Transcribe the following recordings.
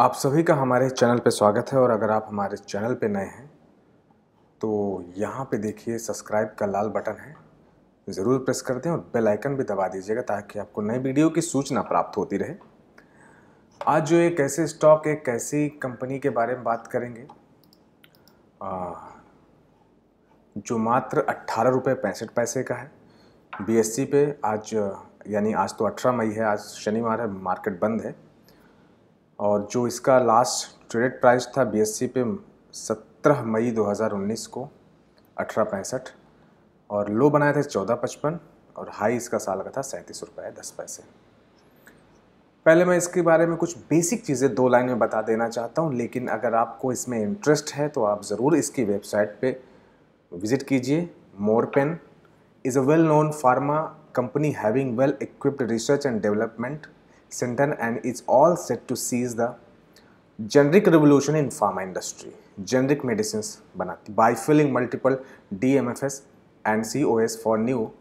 आप सभी का हमारे चैनल पर स्वागत है और अगर आप हमारे चैनल पर नए हैं तो यहाँ पे देखिए सब्सक्राइब का लाल बटन है ज़रूर प्रेस कर दें और बेल आइकन भी दबा दीजिएगा ताकि आपको नई वीडियो की सूचना प्राप्त होती रहे आज जो एक ऐसे स्टॉक एक ऐसी कंपनी के बारे में बात करेंगे आ, जो मात्र अट्ठारह रुपये पैंसठ पैसे का है बीएससी e पे आज यानी आज तो अठारह मई है आज शनिवार है मार्केट बंद है और जो इसका लास्ट ट्रेडेड प्राइस था बीएससी e पे 17 मई 2019 को अठारह पैंसठ और लो बनाए थे चौदह पचपन और हाई इसका साल का था सैंतीस रुपये दस पैसे पहले मैं इसके बारे में कुछ बेसिक चीज़ें दो लाइन में बता देना चाहता हूँ लेकिन अगर आपको इसमें इंटरेस्ट है तो आप ज़रूर इसकी वेबसाइट पे विज़िट कीजिए Morepen is a well known pharma company having well equipped research and development Center and it's all set to seize the generic revolution in pharma industry, generic medicines banati by filling multiple DMFS and COS for new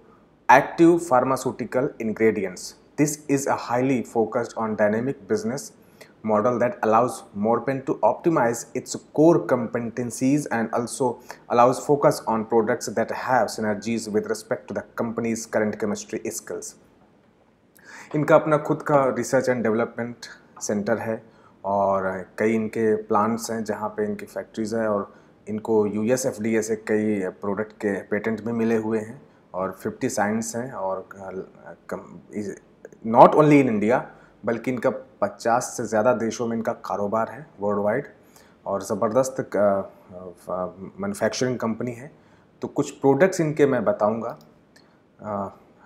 active pharmaceutical ingredients. This is a highly focused on dynamic business model that allows Morpen to optimize its core competencies and also allows focus on products that have synergies with respect to the company's current chemistry skills. इनका अपना खुद का research and development centre है और कई इनके plants हैं जहाँ पे इनकी फैक्ट्रीज़ हैं और इनको U S F D A से कई प्रोडक्ट के पेटेंट भी मिले हुए हैं और फिफ्टी साइंस हैं और नॉट ओनली इन इंडिया बल्कि इनका पचास से ज़्यादा देशों में इनका कारोबार है वर्ल्ड वाइड और ज़बरदस्त मैनुफैक्चरिंग कंपनी है तो कुछ प्रोडक्ट्स इनके मैं बताऊँगा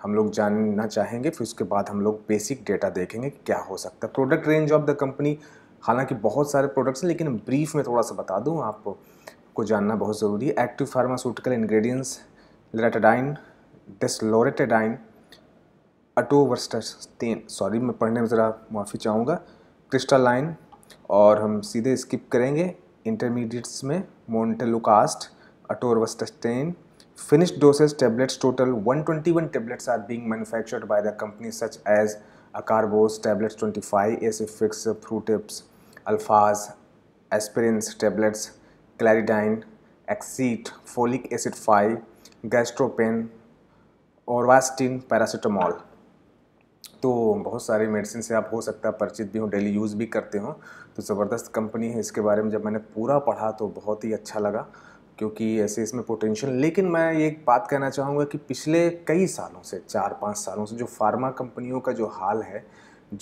हम लोग जानना चाहेंगे फिर उसके बाद हम लोग बेसिक डेटा देखेंगे क्या हो सकता है product range of the company हालांकि बहुत सारे प्रोडक्ट्स हैं लेकिन ब्रीफ में थोड़ा सा बता दूँ आपको को जानना बहुत ज़रूरी है active pharmaceutical ingredients loratadine desloratadine atorvastatin sorry मैं पढ़ने में ज़रा माफ़ी चाहूँगा क्रिस्टालाइन और हम सीधे स्किप करेंगे इंटरमीडिएट्स में मोन्टेलोकास्ट अटोरवस्टेन Finished doses tablets total 121 tablets are being manufactured by the company such as Acarbose tablets 25, Acifix, tips Alphas, Aspirins tablets, Claridine, Accete, Folic acid 5, Gastropen, Orvastin, Paracetamol. तो बहुत सारे मेडिसिन से आप हो सकता है परिचित भी हो डेली यूज़ भी करते हो तो ज़बरदस्त कंपनी है इसके बारे में जब मैंने पूरा पढ़ा तो बहुत ही अच्छा लगा क्योंकि ऐसे इसमें पोटेंशियल लेकिन मैं ये बात कहना चाहूँगा कि पिछले कई सालों से चार पाँच सालों से जो फार्मा कंपनियों का जो हाल है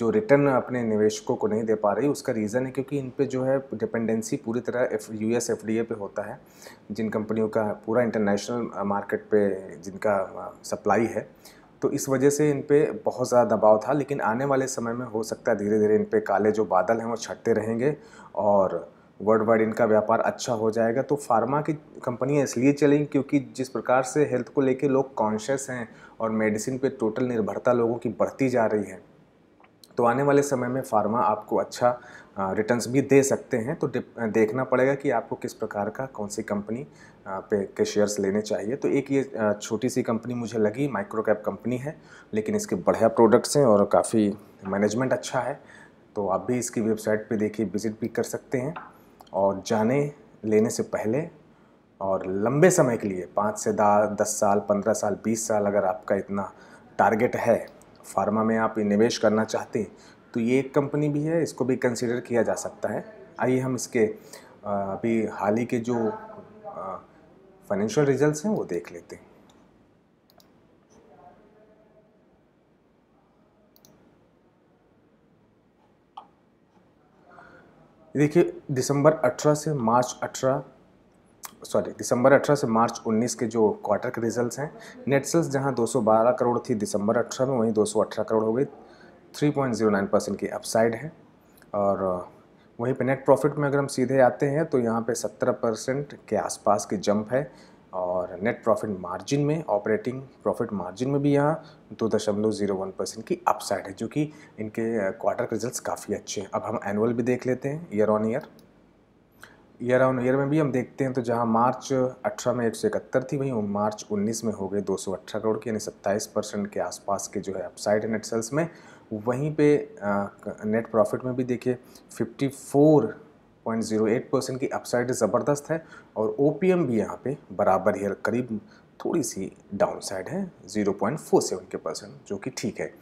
जो रिटर्न अपने निवेशकों को नहीं दे पा रही उसका रीज़न है क्योंकि इन पे जो है डिपेंडेंसी पूरी तरह F U S F D A पे होता है जिन कंपनियों का पूरा इंटरनेशनल मार्केट पे जिनका सप्लाई है तो इस वजह से इन पर बहुत ज़्यादा दबाव था लेकिन आने वाले समय में हो सकता है धीरे धीरे इन पर काले जो बादल हैं वो छटते रहेंगे और वर्ल्ड वाइड इनका व्यापार अच्छा हो जाएगा तो फार्मा की कंपनियां इसलिए चलेंगी क्योंकि जिस प्रकार से हेल्थ को लेके लोग कॉन्शियस हैं और मेडिसिन पे टोटल निर्भरता लोगों की बढ़ती जा रही है तो आने वाले समय में फार्मा आपको अच्छा रिटर्न्स भी दे सकते हैं तो देखना पड़ेगा कि आपको किस प्रकार का कौन सी कंपनी पे के शेयर्स लेने चाहिए तो एक ये छोटी सी कंपनी मुझे लगी माइक्रो कैप कंपनी है लेकिन इसके बढ़िया प्रोडक्ट्स हैं और काफ़ी मैनेजमेंट अच्छा है तो आप भी इसकी वेबसाइट पे देखिए विजिट भी कर सकते हैं और जाने लेने से पहले और लंबे समय के लिए पाँच से दस साल पंद्रह साल बीस साल अगर आपका इतना टारगेट है फार्मा में आप निवेश करना चाहते हैं तो ये एक कंपनी भी है इसको भी कंसिडर किया जा सकता है आइए हम इसके अभी हाल ही के जो फाइनेंशियल रिजल्ट्स हैं वो देख लेते हैं देखिए दिसंबर 18 से मार्च 18 सॉरी दिसंबर 18 से मार्च 19 के जो क्वार्टर के रिजल्ट्स हैं नेट सेल्स जहां 212 करोड़ थी दिसंबर 18 में वहीं 218 करोड़ हो गई 3.09 परसेंट की अपसाइड है और वहीं पे नेट प्रॉफिट में अगर हम सीधे आते हैं तो यहाँ पे 17 परसेंट के आसपास की जंप है और नेट प्रॉफिट मार्जिन में ऑपरेटिंग प्रॉफिट मार्जिन में भी यहाँ दो दशमलव जीरो वन परसेंट की अपसाइड है जो कि इनके क्वार्टर के रिजल्ट्स काफ़ी अच्छे हैं अब हम एनुअल भी देख लेते हैं year on year year on year में भी हम देखते हैं तो जहाँ मार्च अठारह में एक सौ इकहत्तर थी वहीं मार्च उन्नीस में हो गए दो सौ अठारह करोड़ की यानी सत्ताईस परसेंट के आसपास के जो है अपसाइड नेट सेल्स में वहीं पे नेट प्रॉफिट में भी देखिए फिफ्टी फोर 0.08 परसेंट की अपसाइड ज़बरदस्त है और ओ भी यहाँ पे बराबर ही करीब थोड़ी सी डाउन साइड है 0.47 के परसेंट जो कि ठीक है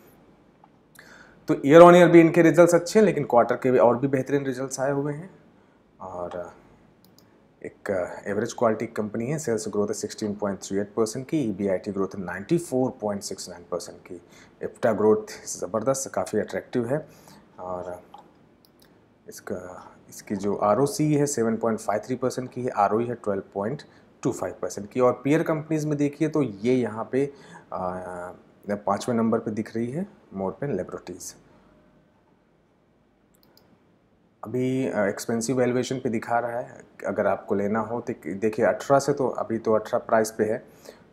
तो ईयर ऑन ईयर भी इनके रिजल्ट्स अच्छे हैं लेकिन क्वार्टर के भी और भी बेहतरीन रिजल्ट्स आए हुए हैं और एक एवरेज क्वालिटी कंपनी है सेल्स ग्रोथ है 16.38 परसेंट की ई e ग्रोथ है 94.69 परसेंट की एप्टा ग्रोथ ज़बरदस्त काफ़ी अट्रैक्टिव है और इसका इसकी जो आर है 7.53 परसेंट की है आर e है 12.25 परसेंट की और पीयर कंपनीज़ में देखिए तो ये यहाँ पे पाँचवें नंबर पे दिख रही है मोरपेन लेबोरेटरीज़ अभी एक्सपेंसिव वैल्यूएशन पे दिखा रहा है अगर आपको लेना हो तो देखिए 18 से तो अभी तो 18 प्राइस पे है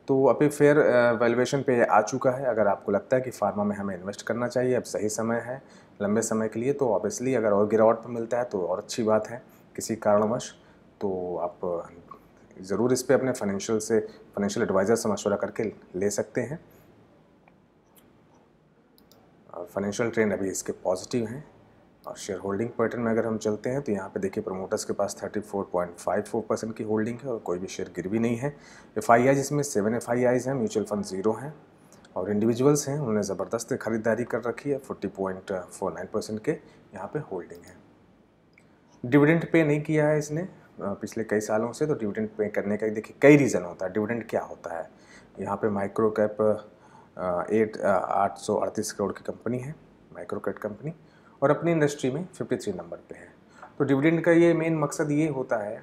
तो अभी फेयर वैल्यूएशन पे आ चुका है अगर आपको लगता है कि फार्मा में हमें इन्वेस्ट करना चाहिए अब सही समय है लंबे समय के लिए तो ऑब्वियसली अगर और गिरावट पर मिलता है तो और अच्छी बात है किसी कारणवश तो आप ज़रूर इस पर अपने फाइनेंशियल से फाइनेंशियल एडवाइज़र से मशवरा करके ले सकते हैं फाइनेंशियल ट्रेंड अभी इसके पॉजिटिव हैं और शेयर होल्डिंग पैटर्न में अगर हम चलते हैं तो यहाँ पे देखिए प्रमोटर्स के पास 34.54 परसेंट की होल्डिंग है और कोई भी शेयर गिर भी नहीं है एफ आई आई जिसमें सेवन एफ आई आईज हैं म्यूचुअल फंड जीरो हैं और इंडिविजुअल्स हैं उन्होंने ज़बरदस्त खरीदारी कर रखी है फोर्टी परसेंट के यहाँ पर होल्डिंग है डिविडेंड पे नहीं किया है इसने पिछले कई सालों से तो डिविडेंड पे करने का देखिए कई रीज़न होता है डिविडेंड क्या होता है यहाँ पे माइक्रो कैप एट आठ करोड़ की कंपनी है माइक्रो कैट कंपनी और अपनी इंडस्ट्री में 53 नंबर पे है तो डिविडेंड का ये मेन मकसद ये होता है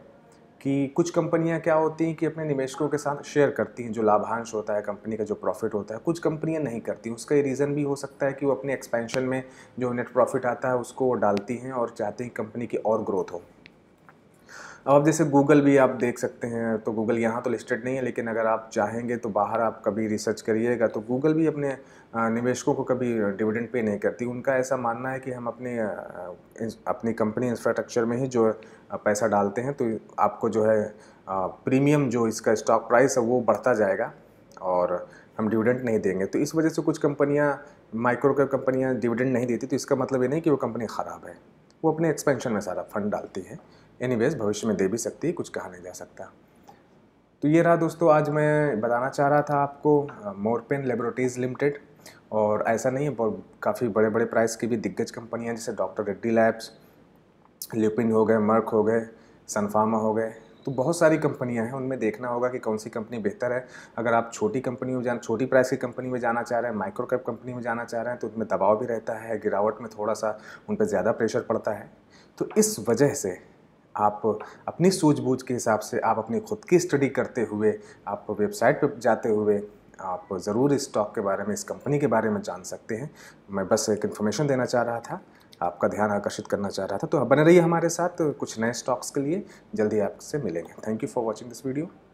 कि कुछ कंपनियां क्या होती हैं कि अपने निवेशकों के साथ शेयर करती हैं जो लाभांश होता है कंपनी का जो प्रॉफिट होता है कुछ कंपनियां नहीं करती उसका ये रीज़न भी हो सकता है कि वो अपने एक्सपेंशन में जो नेट प्रॉफिट आता है उसको वो डालती हैं और चाहते हैं कंपनी की और ग्रोथ हो अब आप जैसे गूगल भी आप देख सकते हैं तो गूगल यहाँ तो लिस्टेड नहीं है लेकिन अगर आप चाहेंगे तो बाहर आप कभी रिसर्च करिएगा तो गूगल भी अपने निवेशकों को कभी डिविडेंड पे नहीं करती उनका ऐसा मानना है कि हम अपने अपनी कंपनी इंफ्रास्ट्रक्चर में ही जो पैसा डालते हैं तो आपको जो है प्रीमियम जो इसका स्टॉक प्राइस है वो बढ़ता जाएगा और हम डिविडेंड नहीं देंगे तो इस वजह से कुछ कंपनियाँ माइक्रो कैप कंपनियाँ डिविडेंड नहीं देती तो इसका मतलब ये नहीं कि वो कंपनी ख़राब है वो अपने एक्सपेंशन में सारा फंड डालती है एनी भविष्य में दे भी सकती है कुछ कहा नहीं जा सकता तो ये रहा दोस्तों आज मैं बताना चाह रहा था आपको मोरपेन लेबोरेटरीज लिमिटेड और ऐसा नहीं है काफ़ी बड़े बड़े प्राइस की भी दिग्गज कंपनियां जैसे डॉक्टर रेड्डी लैब्स ल्यूपिन हो गए मर्क हो गए सनफार्मा हो गए तो बहुत सारी कंपनियां हैं उनमें देखना होगा कि कौन सी कंपनी बेहतर है अगर आप छोटी कंपनी में जाना छोटी प्राइस की कंपनी में जाना चाह रहे हैं माइक्रो कैप कंपनी में जाना चाह रहे हैं तो उनमें दबाव भी रहता है गिरावट में थोड़ा सा उन पर ज़्यादा प्रेशर पड़ता है तो इस वजह से आप अपनी सूझबूझ के हिसाब से आप अपनी खुद की स्टडी करते हुए आप वेबसाइट पर जाते हुए आप ज़रूर इस स्टॉक के बारे में इस कंपनी के बारे में जान सकते हैं मैं बस एक इन्फॉर्मेशन देना चाह रहा था आपका ध्यान आकर्षित करना चाह रहा था तो बने रहिए हमारे साथ कुछ नए स्टॉक्स के लिए जल्दी आपसे मिलेंगे thank you for watching this video